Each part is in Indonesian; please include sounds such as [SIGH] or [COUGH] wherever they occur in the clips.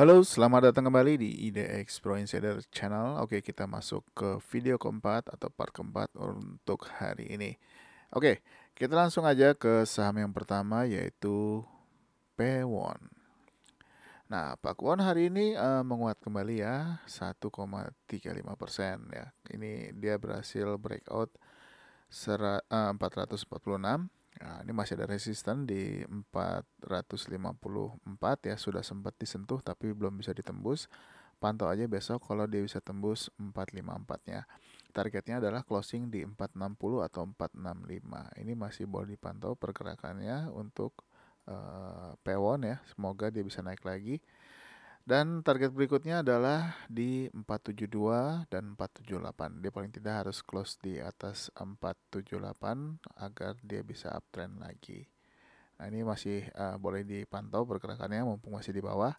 Halo, selamat datang kembali di IDX Pro Insider Channel. Oke, kita masuk ke video keempat atau part keempat untuk hari ini. Oke, kita langsung aja ke saham yang pertama yaitu Pwon. Nah, Pak Won hari ini uh, menguat kembali ya, 1,35 persen ya. Ini dia berhasil breakout 446 eh, Nah, ini masih ada resisten di 454 ya sudah sempat disentuh tapi belum bisa ditembus. Pantau aja besok kalau dia bisa tembus 454-nya. Targetnya adalah closing di 460 atau 465. Ini masih boleh dipantau pergerakannya untuk uh, eh, Pewon ya. Semoga dia bisa naik lagi. Dan target berikutnya adalah di 472 dan 478. Dia paling tidak harus close di atas 478 agar dia bisa uptrend lagi. Nah, ini masih uh, boleh dipantau pergerakannya mumpung masih di bawah.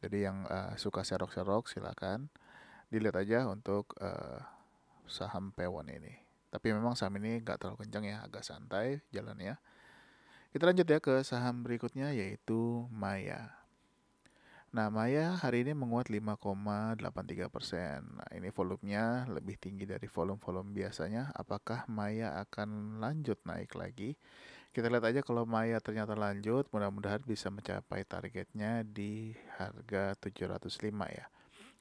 Jadi yang uh, suka serok-serok silakan dilihat aja untuk uh, saham P1 ini. Tapi memang saham ini nggak terlalu kencang ya, agak santai jalannya. Kita lanjut ya ke saham berikutnya yaitu Maya. Nah, Maya hari ini menguat 5,83 persen. Nah, ini volumenya lebih tinggi dari volume-volume biasanya. Apakah Maya akan lanjut naik lagi? Kita lihat aja kalau Maya ternyata lanjut, mudah-mudahan bisa mencapai targetnya di harga 705 ya.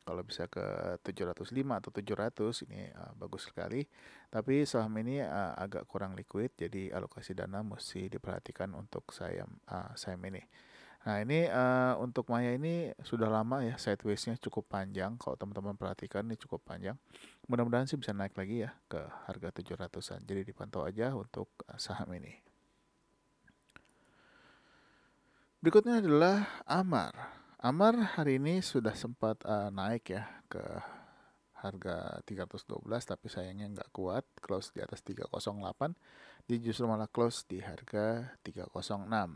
Kalau bisa ke 705 atau 700 ini uh, bagus sekali. Tapi saham ini uh, agak kurang liquid, jadi alokasi dana mesti diperhatikan untuk saham uh, saham ini. Nah ini uh, untuk Maya ini sudah lama ya sidewaysnya cukup panjang. Kalau teman-teman perhatikan ini cukup panjang. Mudah-mudahan sih bisa naik lagi ya ke harga 700-an. Jadi dipantau aja untuk eh, saham ini. Berikutnya adalah Amar. Amar hari ini sudah sempat uh, naik ya ke harga 312 tapi sayangnya nggak kuat close di atas 308 dia justru malah close di harga 306. Nah,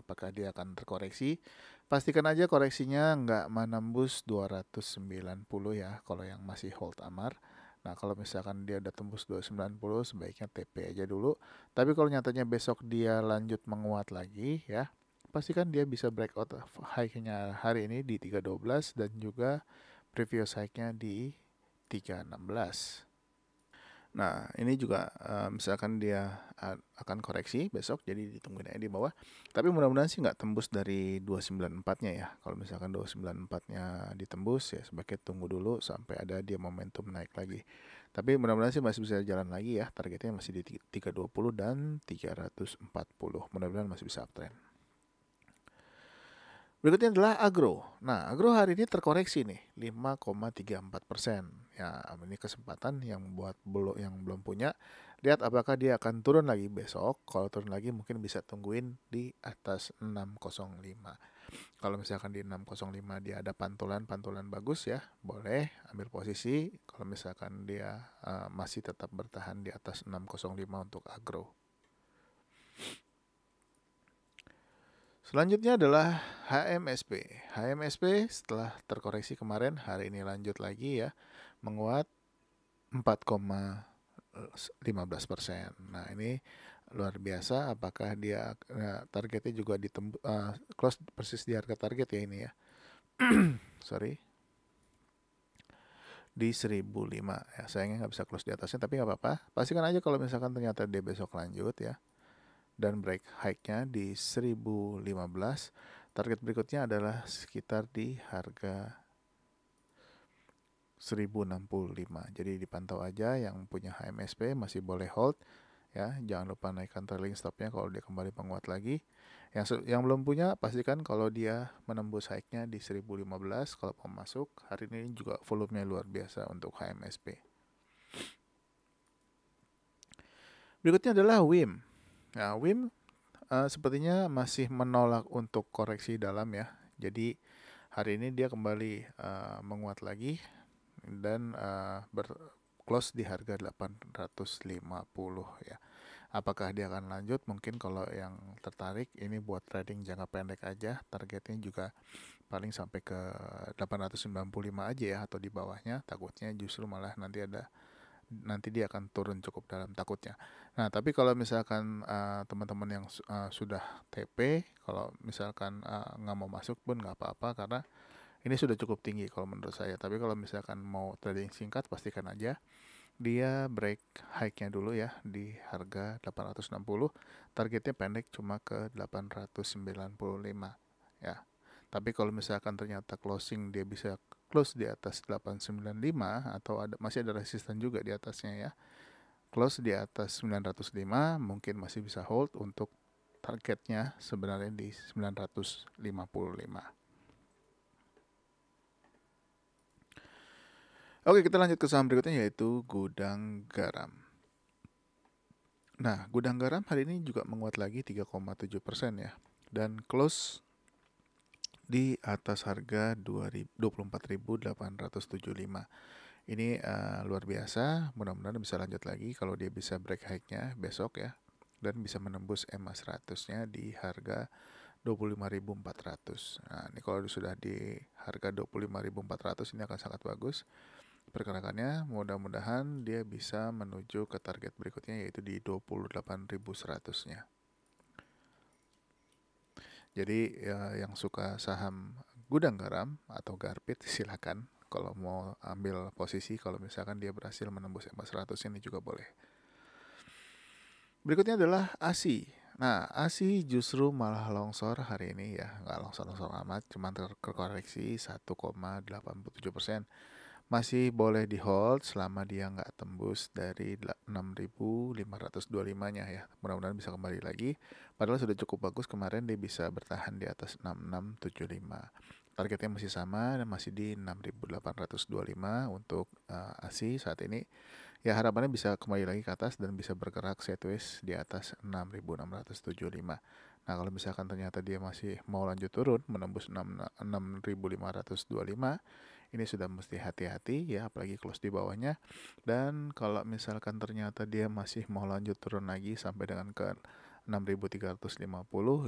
apakah dia akan terkoreksi? Pastikan aja koreksinya nggak menembus 290 ya kalau yang masih hold amar. Nah, kalau misalkan dia udah tembus 290 sebaiknya TP aja dulu. Tapi kalau nyatanya besok dia lanjut menguat lagi ya, pastikan dia bisa breakout high-nya hari ini di 312 dan juga previous high-nya di 316. Nah, ini juga eh, misalkan dia eh, akan koreksi besok, jadi ditungguin aja di bawah. Tapi mudah-mudahan sih nggak tembus dari 294-nya ya. Kalau misalkan 294-nya ditembus ya sebaiknya tunggu dulu sampai ada dia momentum naik lagi. Tapi mudah-mudahan sih masih bisa jalan lagi ya. Targetnya masih di 320 dan 340. Mudah-mudahan masih bisa uptrend. Berikutnya adalah agro. Nah, agro hari ini terkoreksi nih 5,34 persen. Ya, ini kesempatan yang buat belum yang belum punya lihat apakah dia akan turun lagi besok. Kalau turun lagi mungkin bisa tungguin di atas 605. Kalau misalkan di 605 dia ada pantulan-pantulan bagus ya, boleh ambil posisi. Kalau misalkan dia uh, masih tetap bertahan di atas 605 untuk agro. Selanjutnya adalah HMSP. HMSP setelah terkoreksi kemarin hari ini lanjut lagi ya menguat 4,15 persen. Nah ini luar biasa. Apakah dia nah, targetnya juga ditembu, uh, eh, close persis di harga target ya ini ya. [CLEARS THROAT] Sorry di 1005 ya sayangnya nggak bisa close di atasnya tapi nggak apa-apa pastikan aja kalau misalkan ternyata dia besok lanjut ya dan break high-nya di 1015. Target berikutnya adalah sekitar di harga 1065. Jadi dipantau aja yang punya HMSP masih boleh hold ya. Jangan lupa naikkan trailing stopnya kalau dia kembali penguat lagi. Yang yang belum punya pastikan kalau dia menembus high-nya di 1015 kalau mau masuk. Hari ini juga volumenya luar biasa untuk HMSP. Berikutnya adalah WIM. Nah, Wim uh, sepertinya masih menolak untuk koreksi dalam ya. Jadi hari ini dia kembali uh, menguat lagi dan uh, ber close di harga 850 ya. Apakah dia akan lanjut? Mungkin kalau yang tertarik ini buat trading jangka pendek aja. Targetnya juga paling sampai ke 895 aja ya atau di bawahnya. Takutnya justru malah nanti ada nanti dia akan turun cukup dalam takutnya. Nah, tapi kalau misalkan eh, teman-teman uh, yang uh, sudah TP, kalau misalkan eh, nggak uh, mau masuk pun nggak apa-apa karena ini sudah cukup tinggi kalau menurut saya. Tapi kalau misalkan mau trading singkat, pastikan aja dia break high-nya dulu ya di harga 860. Targetnya pendek cuma ke 895 ya. Tapi kalau misalkan ternyata closing dia bisa close di atas 895 atau ada masih ada resisten juga di atasnya ya. Close di atas 905 mungkin masih bisa hold untuk targetnya sebenarnya di 955. Oke, kita lanjut ke saham berikutnya yaitu gudang garam. Nah, gudang garam hari ini juga menguat lagi 3,7 persen ya. Dan close di atas harga 24.875. Ini uh, luar biasa, mudah-mudahan bisa lanjut lagi kalau dia bisa break high-nya besok ya dan bisa menembus EMA 100-nya di harga 25.400. Nah, ini kalau sudah di harga 25.400 ini akan sangat bagus. Pergerakannya mudah-mudahan dia bisa menuju ke target berikutnya yaitu di 28.100-nya. Jadi ya, yang suka saham gudang garam atau garpit [LAUGHS] silakan kalau mau ambil posisi kalau misalkan dia berhasil menembus ratus ini juga boleh. Berikutnya adalah ASI. Nah, ASI justru malah longsor hari ini ya. Nggak longsor-longsor amat, cuma terkoreksi 1,87 persen masih boleh di hold selama dia nggak tembus dari 6.525-nya ya. Mudah-mudahan bisa kembali lagi. Padahal sudah cukup bagus kemarin dia bisa bertahan di atas 6675. Targetnya masih sama dan masih di 6.825 untuk uh, eh, ASI saat ini. Ya harapannya bisa kembali lagi ke atas dan bisa bergerak sideways di atas 6.675. Nah kalau misalkan ternyata dia masih mau lanjut turun menembus 6.525 ini sudah mesti hati-hati ya apalagi close di bawahnya dan kalau misalkan ternyata dia masih mau lanjut turun lagi sampai dengan ke 6350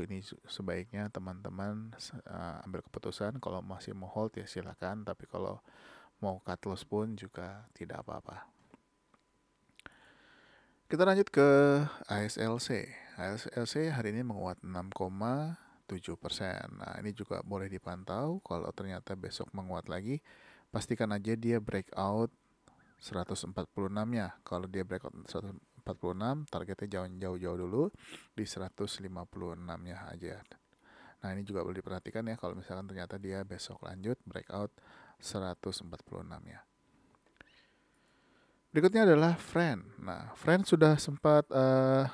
ini sebaiknya teman-teman uh, ambil keputusan kalau masih mau hold ya silakan tapi kalau mau cut loss pun juga tidak apa-apa. Kita lanjut ke ASLC. ASLC hari ini menguat 6,5 Nah, ini juga boleh dipantau kalau ternyata besok menguat lagi, pastikan aja dia breakout 146-nya. Kalau dia breakout 146, targetnya jauh jauh-jauh dulu di 156-nya aja. Nah, ini juga boleh diperhatikan ya kalau misalkan ternyata dia besok lanjut breakout 146-nya. Berikutnya adalah friend. Nah, friend sudah sempat uh,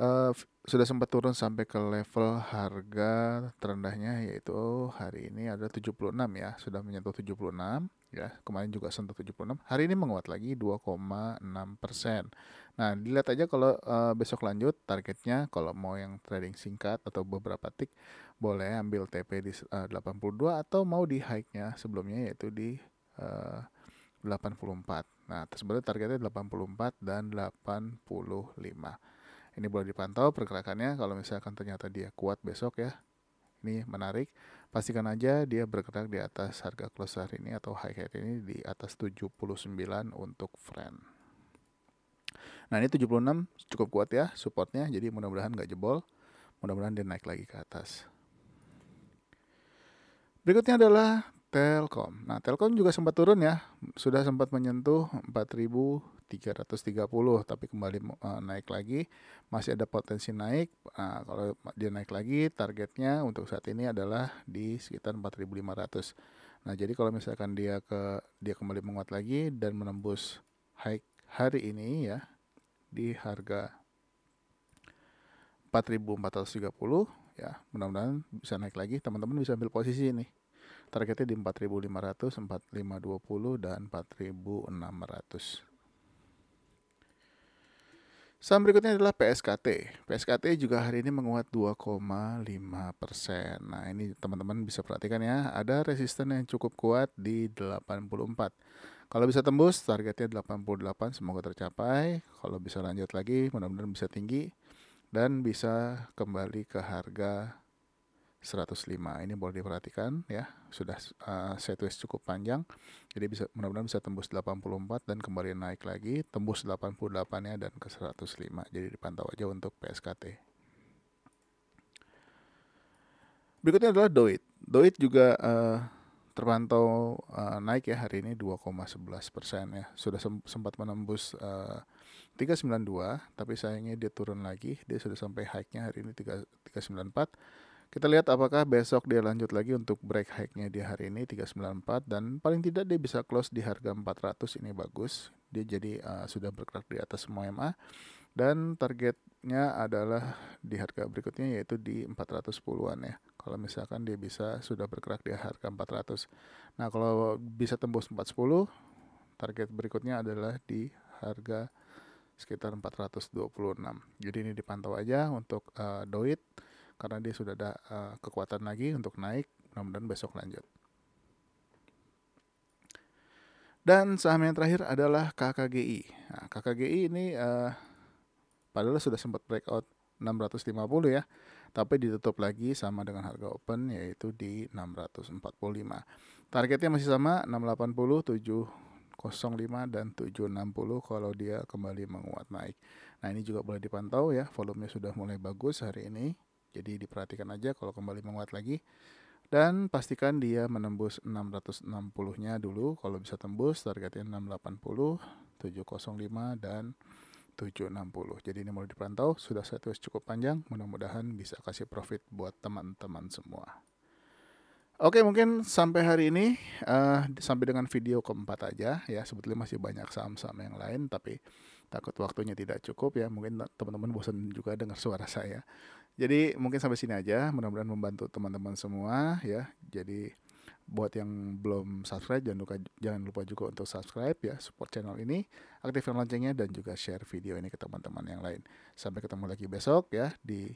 uh, sudah sempat turun sampai ke level harga terendahnya yaitu hari ini ada 76 ya, sudah menyentuh 76 ya. Kemarin juga sentuh 76. Hari ini menguat lagi 2,6%. Nah, dilihat aja kalau uh, besok lanjut targetnya kalau mau yang trading singkat atau beberapa tik boleh ambil TP di eh, uh, 82 atau mau di high-nya sebelumnya yaitu di uh, 84. Nah, sebenarnya targetnya 84 dan 85 ini boleh dipantau pergerakannya kalau misalkan ternyata dia kuat besok ya ini menarik pastikan aja dia bergerak di atas harga close hari ini atau high hari ini di atas 79 untuk friend nah ini 76 cukup kuat ya supportnya jadi mudah-mudahan nggak jebol mudah-mudahan dia naik lagi ke atas berikutnya adalah Telkom. Nah, Telkom juga sempat turun ya, sudah sempat menyentuh 330 tapi kembali uh, naik lagi masih ada potensi naik uh, kalau dia naik lagi targetnya untuk saat ini adalah di sekitar 4500 nah jadi kalau misalkan dia ke dia kembali menguat lagi dan menembus high hari ini ya di harga 4430 ya mudah-mudahan bisa naik lagi teman-teman bisa ambil posisi ini targetnya di 4500 4520 dan 4600 Saham berikutnya adalah PSKT. PSKT juga hari ini menguat 2,5 persen. Nah ini teman-teman bisa perhatikan ya, ada resisten yang cukup kuat di 84. Kalau bisa tembus targetnya 88 semoga tercapai. Kalau bisa lanjut lagi mudah-mudahan bisa tinggi dan bisa kembali ke harga 105. Ini boleh diperhatikan ya, sudah uh, set twist cukup panjang. Jadi bisa mudah-mudahan bisa tembus 84 dan kembali naik lagi, tembus 88 ya dan ke 105. Jadi dipantau aja untuk PSKT. Berikutnya adalah Doit. Doit juga uh, terpantau uh, naik ya hari ini 2,11 persen ya. Sudah sempat menembus uh, 392, tapi sayangnya dia turun lagi. Dia sudah sampai high-nya hari ini 3, 394 kita lihat apakah besok dia lanjut lagi untuk break high-nya di hari ini 394 dan paling tidak dia bisa close di harga 400 ini bagus. Dia jadi uh, sudah bergerak di atas semua MA dan targetnya adalah di harga berikutnya yaitu di 410-an ya. Kalau misalkan dia bisa sudah bergerak di harga 400. Nah, kalau bisa tembus 410, target berikutnya adalah di harga sekitar 426. Jadi ini dipantau aja untuk uh, Doit karena dia sudah ada uh, kekuatan lagi untuk naik. Mudah-mudahan besok lanjut. Dan saham yang terakhir adalah KKGI. Nah, KKGI ini uh, padahal sudah sempat breakout 650 ya, tapi ditutup lagi sama dengan harga open yaitu di 645. Targetnya masih sama 680, 705 dan 760 kalau dia kembali menguat naik. Nah, ini juga boleh dipantau ya, volumenya sudah mulai bagus hari ini. Jadi diperhatikan aja kalau kembali menguat lagi. Dan pastikan dia menembus 660-nya dulu. Kalau bisa tembus targetnya 680, 705, dan 760. Jadi ini mulai dipantau, sudah satu cukup panjang. Mudah-mudahan bisa kasih profit buat teman-teman semua. Oke mungkin sampai hari ini uh, sampai dengan video keempat aja ya sebetulnya masih banyak saham-saham yang lain tapi takut waktunya tidak cukup ya mungkin teman-teman bosan juga dengar suara saya jadi mungkin sampai sini aja mudah-mudahan membantu teman-teman semua ya jadi buat yang belum subscribe jangan lupa jangan lupa juga untuk subscribe ya support channel ini aktifkan loncengnya dan juga share video ini ke teman-teman yang lain sampai ketemu lagi besok ya di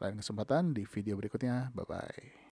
lain kesempatan di video berikutnya bye bye